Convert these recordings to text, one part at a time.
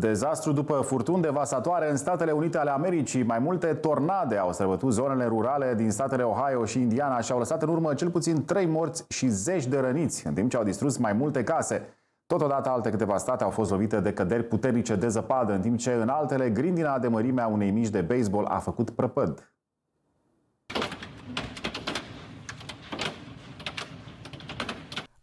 Dezastru după furtuni devastatoare în Statele Unite ale Americii. Mai multe tornade au străbătut zonele rurale din statele Ohio și Indiana și au lăsat în urmă cel puțin 3 morți și zeci de răniți, în timp ce au distrus mai multe case. Totodată, alte câteva state au fost lovite de căderi puternice de zăpadă, în timp ce în altele, grindina de mărimea unei mici de baseball a făcut prăpăd.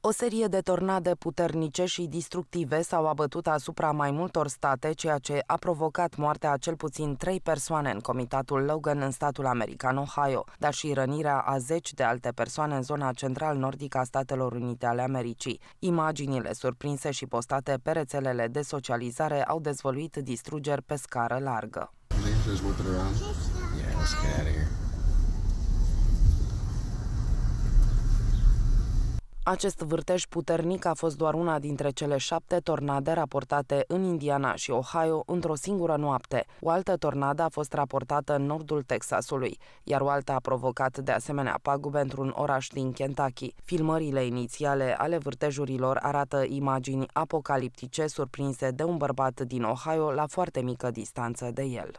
O serie de tornade puternice și distructive s-au abătut asupra mai multor state, ceea ce a provocat moartea a cel puțin trei persoane în comitatul Logan în statul american Ohio, dar și rănirea a zeci de alte persoane în zona central-nordică a Statelor Unite ale Americii. Imaginile surprinse și postate pe rețelele de socializare au dezvăluit distrugeri pe scară largă. Acest vârtej puternic a fost doar una dintre cele șapte tornade raportate în Indiana și Ohio într-o singură noapte. O altă tornadă a fost raportată în nordul Texasului, iar o alta a provocat de asemenea pagube într-un oraș din Kentucky. Filmările inițiale ale vârtejurilor arată imagini apocaliptice surprinse de un bărbat din Ohio la foarte mică distanță de el.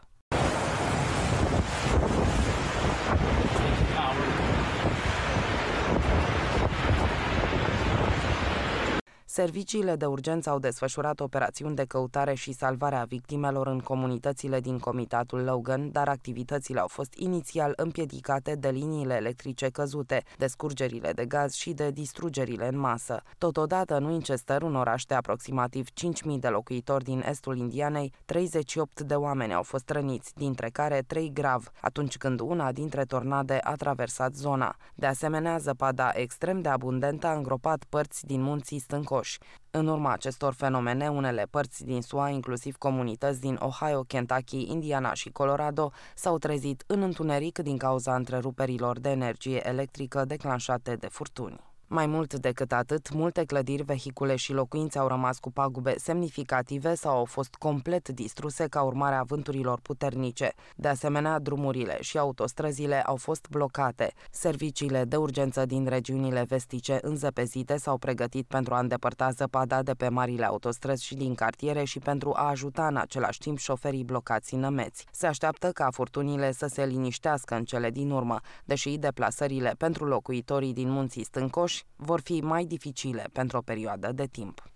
Serviciile de urgență au desfășurat operațiuni de căutare și salvare a victimelor în comunitățile din comitatul Logan, dar activitățile au fost inițial împiedicate de liniile electrice căzute, de scurgerile de gaz și de distrugerile în masă. Totodată, în Winchester, un oraș de aproximativ 5.000 de locuitori din estul Indianei, 38 de oameni au fost răniți, dintre care 3 grav, atunci când una dintre tornade a traversat zona. De asemenea, zăpada extrem de abundentă a îngropat părți din munții stâncoși sănătoși. În urma acestor fenomene, unele părți din SUA, inclusiv comunități din Ohio, Kentucky, Indiana și Colorado, s-au trezit în întuneric din cauza întreruperilor de energie electrică declanșate de furtuni. Mai mult decât atât, multe clădiri, vehicule și locuințe au rămas cu pagube semnificative sau au fost complet distruse ca urmare a vânturilor puternice. De asemenea, drumurile și autostrăzile au fost blocate. Serviciile de urgență din regiunile vestice înzăpezite s-au pregătit pentru a îndepărta zăpada de pe marile autostrăzi și din cartiere și pentru a ajuta în același timp șoferii blocați în ameți. Se așteaptă ca furtunile să se liniștească în cele din urmă, deși deplasările pentru locuitorii din munții Stâncoși vor fi mai dificile pentru o perioadă de timp.